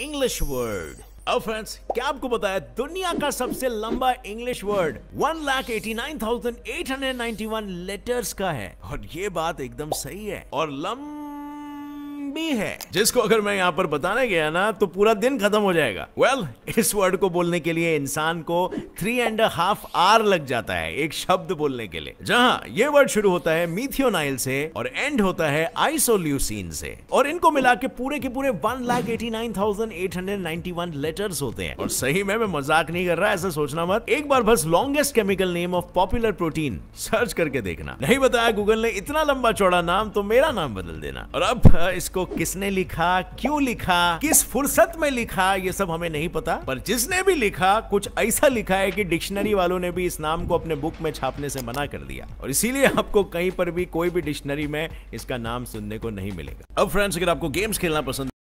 English word अब friends क्या आपको पता है दुनिया का सबसे लंबा English word one lakh eighty nine thousand eight hundred ninety one letters का है और ये बात एकदम सही है और लंबा भी है जिसको अगर मैं यहाँ पर बताने गया ना तो पूरा दिन खत्म हो जाएगा वेल well, इस वर्ड को बोलने के लिए इंसान को थ्री एंड हाफ आर लग जाता है एक शब्द बोलने के लिए जहाँ ये वर्ड शुरू होता है मीथियोनाइल से और एंड होता है आइसोल्यूसिन से और इनको मिला के पूरे के पूरे one lakh eighty nine thousand eight hundred ninety one letters होते हैं और सही में मैं मजाक नहीं कर रहा ऐसा सोचना मत एक बार बस longest chemical name of popular protein search करके देखना नहीं बताया गूगल ने इतना लंबा चौड़ा नाम तो मेरा नाम बदल देना और अब इसको किसने लिखा क्यों लिखा किस फुर्सत में लिखा ये सब हमें नहीं पता पर जिसने भी लिखा कुछ ऐसा लिखा है कि डिक्शनरी वालों ने भी इस नाम को अपने बुक में छापने से मना कर दिया और इसीलिए आपको कहीं पर भी कोई भी डिक्शनरी में इसका नाम सुनने को नहीं मिलेगा अब फ्रेंड्स अगर आपको गेम्स खेलना पसंद